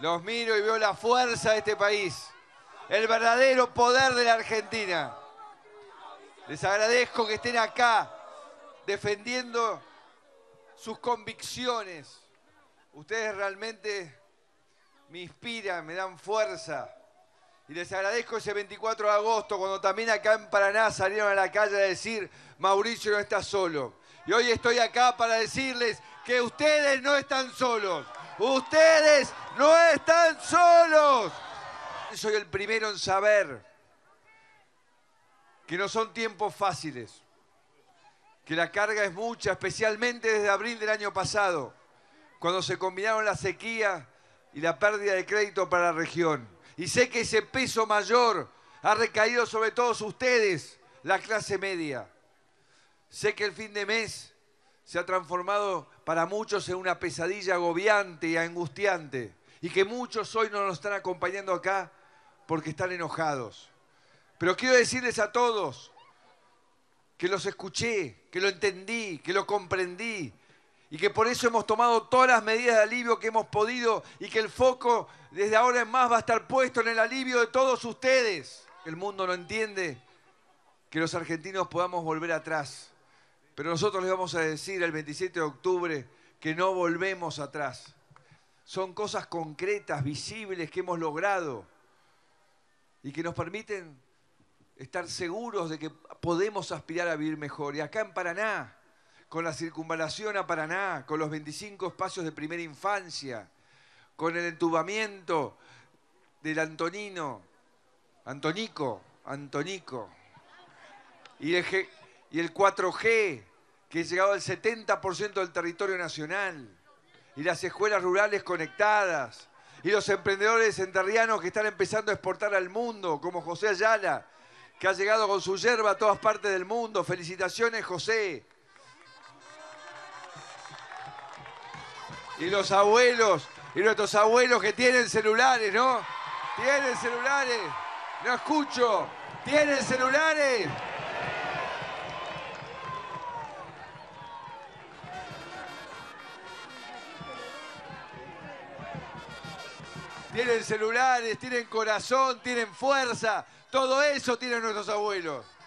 Los miro y veo la fuerza de este país, el verdadero poder de la Argentina. Les agradezco que estén acá defendiendo sus convicciones. Ustedes realmente me inspiran, me dan fuerza. Y les agradezco ese 24 de agosto, cuando también acá en Paraná salieron a la calle a decir, Mauricio no está solo. Y hoy estoy acá para decirles que ustedes no están solos. Ustedes soy el primero en saber que no son tiempos fáciles, que la carga es mucha, especialmente desde abril del año pasado, cuando se combinaron la sequía y la pérdida de crédito para la región. Y sé que ese peso mayor ha recaído sobre todos ustedes, la clase media. Sé que el fin de mes se ha transformado para muchos en una pesadilla agobiante y angustiante y que muchos hoy no nos están acompañando acá porque están enojados. Pero quiero decirles a todos que los escuché, que lo entendí, que lo comprendí y que por eso hemos tomado todas las medidas de alivio que hemos podido y que el foco desde ahora en más va a estar puesto en el alivio de todos ustedes. El mundo no entiende que los argentinos podamos volver atrás, pero nosotros les vamos a decir el 27 de octubre que no volvemos atrás. Son cosas concretas, visibles que hemos logrado y que nos permiten estar seguros de que podemos aspirar a vivir mejor. Y acá en Paraná, con la circunvalación a Paraná, con los 25 espacios de primera infancia, con el entubamiento del Antonino, Antonico, Antonico, y el, y el 4G, que ha llegado al 70% del territorio nacional, y las escuelas rurales conectadas, y los emprendedores enterrianos que están empezando a exportar al mundo, como José Ayala, que ha llegado con su yerba a todas partes del mundo. Felicitaciones, José. Y los abuelos, y nuestros abuelos que tienen celulares, ¿no? Tienen celulares. No escucho. Tienen celulares. Tienen celulares, tienen corazón, tienen fuerza. Todo eso tienen nuestros abuelos.